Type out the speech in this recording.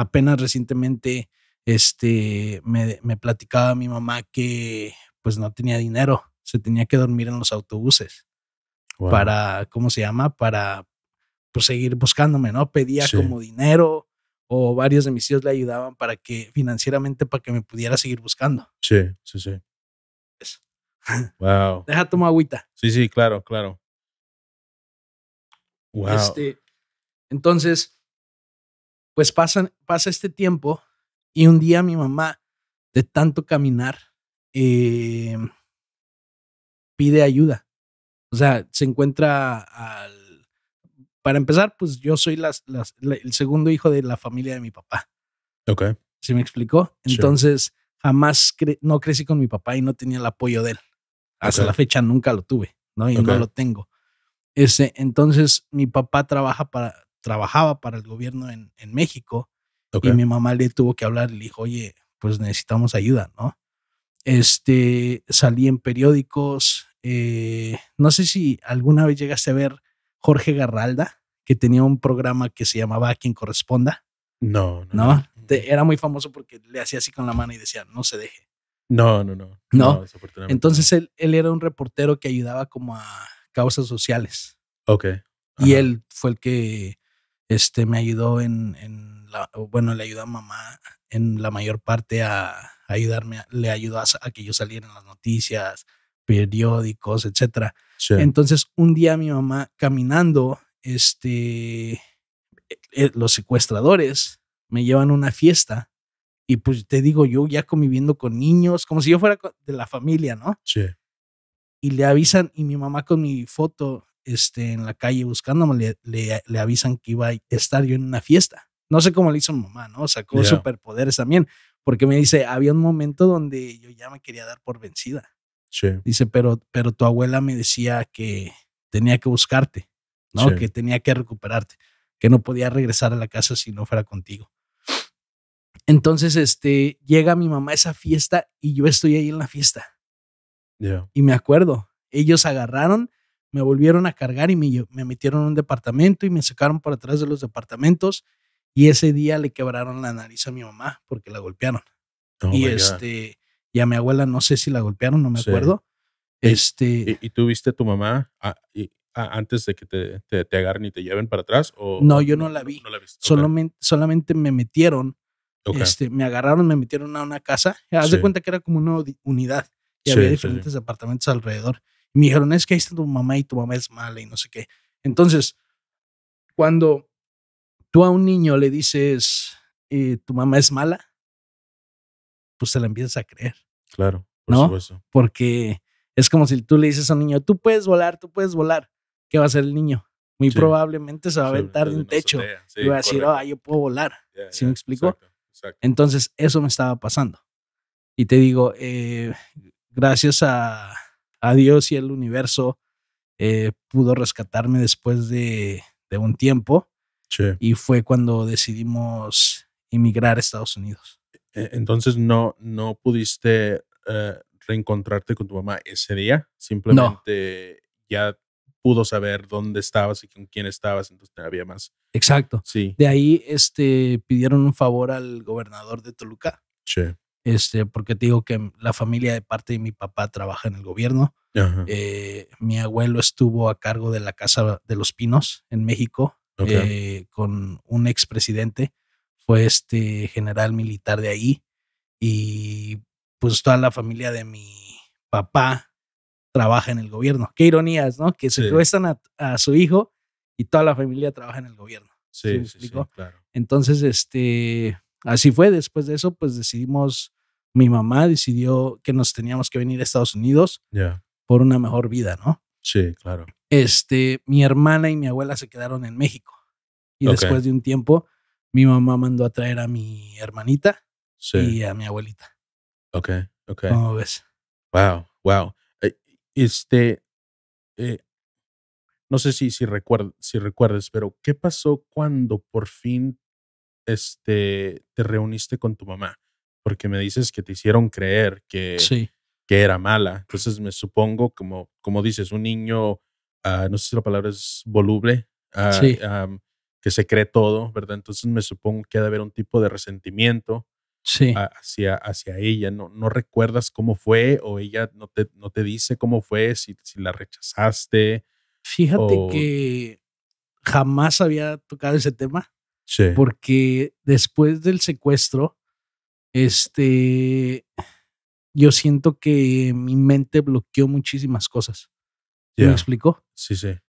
apenas recientemente este, me, platicaba mi mamá que pues no tenía dinero, se tenía que dormir en los autobuses para, ¿cómo se llama? Para pues, seguir buscándome, ¿no? Pedía como dinero o varios de mis tíos le ayudaban para que financieramente para que me pudiera seguir buscando. Sí, sí, sí. Wow. Pues, deja toma agüita. Sí, sí, claro, claro. Wow. Este, entonces, pues pasa, este tiempo y un día mi mamá, de tanto caminar, eh, pide ayuda. O sea, se encuentra al... Para empezar, pues yo soy el segundo hijo de la familia de mi papá. Ok. ¿Se me explicó? Entonces, jamás no crecí con mi papá y no tenía el apoyo de él. Hasta la fecha nunca lo tuve, ¿no? Y no lo tengo. Ese, entonces, mi papá trabaja para, trabajaba para el gobierno en, México y mi mamá le tuvo que hablar, y le dijo, oye, pues necesitamos ayuda, ¿no? Este, salí en periódicos, eh, no sé si alguna vez llegaste a ver Jorge Garralda, que tenía un programa que se llamaba A quien corresponda. No, no. era muy famoso porque le hacía así con la mano y decía, no se deje. No, no, no. No. Entonces él, era un reportero que ayudaba como a causas sociales. Ok. Y él fue el que este, me ayudó en, en la, bueno, le ayudó a mamá en la mayor parte a, ayudarme, le ayudó a, que yo saliera en las noticias, periódicos, etcétera. Entonces, un día mi mamá caminando, este, e, e, los secuestradores me llevan a una fiesta y pues te digo, yo ya conviviendo con niños, como si yo fuera de la familia, ¿no? Sí. Y le avisan y mi mamá con mi foto este, en la calle buscándome, le, avisan que iba a estar yo en una fiesta. No sé cómo le hizo mi mamá, ¿no? Sacó superpoderes también, porque me dice, había un momento donde yo ya me quería dar por vencida. Sí. Dice, pero, pero tu abuela me decía que tenía que buscarte, ¿no? Que tenía que recuperarte, que no podía regresar a la casa si no fuera contigo. Entonces, este, llega mi mamá a esa fiesta y yo estoy ahí en la fiesta. Y me acuerdo, ellos agarraron, me volvieron a cargar y me, me metieron en un departamento y me sacaron para atrás de los departamentos y ese día le quebraron la nariz a mi mamá porque la golpearon. Oh y este, ya a mi abuela no sé si la golpearon, no me acuerdo. Este, ¿Y, tú viste a tu mamá ah, ah, antes de que te, te, agarren y te lleven para atrás? O, no, yo no, la vi. Solamente, solamente me metieron, este, me agarraron, me metieron a una casa. Haz de cuenta que era como una unidad y había diferentes departamentos alrededor me dijeron, es que ahí está tu mamá y tu mamá es mala y no sé qué. Entonces, cuando tú a un niño le dices, eh, tu mamá es mala, pues se la empiezas a creer. Claro, por ¿no? Porque es como si tú le dices a un niño, tú puedes volar, tú puedes volar. ¿Qué va a hacer el niño? Muy probablemente se va a aventar de un techo y va a decir, ah, yo puedo volar. ¿Sí me explico? Entonces, eso me estaba pasando. Y te digo, eh, gracias a, a Dios y el universo eh, pudo rescatarme después de, un tiempo. Y fue cuando decidimos emigrar a Estados Unidos. E-, entonces no, no pudiste eh, reencontrarte con tu mamá ese día, simplemente ya pudo saber dónde estabas y con quién estabas, entonces había más. Exacto. Sí. De ahí este, pidieron un favor al gobernador de Toluca. Sí este, porque te digo que la familia de parte de mi papá trabaja en el gobierno. Eh, mi abuelo estuvo a cargo de la Casa de los Pinos en México eh, con un expresidente, fue este general militar de ahí y pues toda la familia de mi papá trabaja en el gobierno. Qué ironías, ¿no? Que se secuestran a, su hijo y toda la familia trabaja en el gobierno. claro. Entonces, este, así fue. Después de eso, pues decidimos, mi mamá decidió que nos teníamos que venir a Estados Unidos por una mejor vida, ¿no? Sí, claro. Este, mi hermana y mi abuela se quedaron en México. Y después de un tiempo, mi mamá mandó a traer a mi hermanita sí. y a mi abuelita. Ok, ok. ¿Cómo ves? Wow, wow. Eh, este, eh, no sé si, si, recuerdas, si recuerdes, pero ¿qué pasó cuando por fin este, te reuniste con tu mamá? Porque me dices que te hicieron creer que, que era mala. Entonces me supongo, como, como dices, un niño, ah, no sé si la palabra es voluble, ah, que se cree todo, ¿verdad? Entonces me supongo que ha de haber un tipo de resentimiento hacia, hacia ella. No, ¿No recuerdas cómo fue o ella no te, no te dice cómo fue, si, la rechazaste? Fíjate que jamás había tocado ese tema. Porque después del secuestro, este, yo siento que mi mente bloqueó muchísimas cosas. ¿Me explicó? Sí, sí.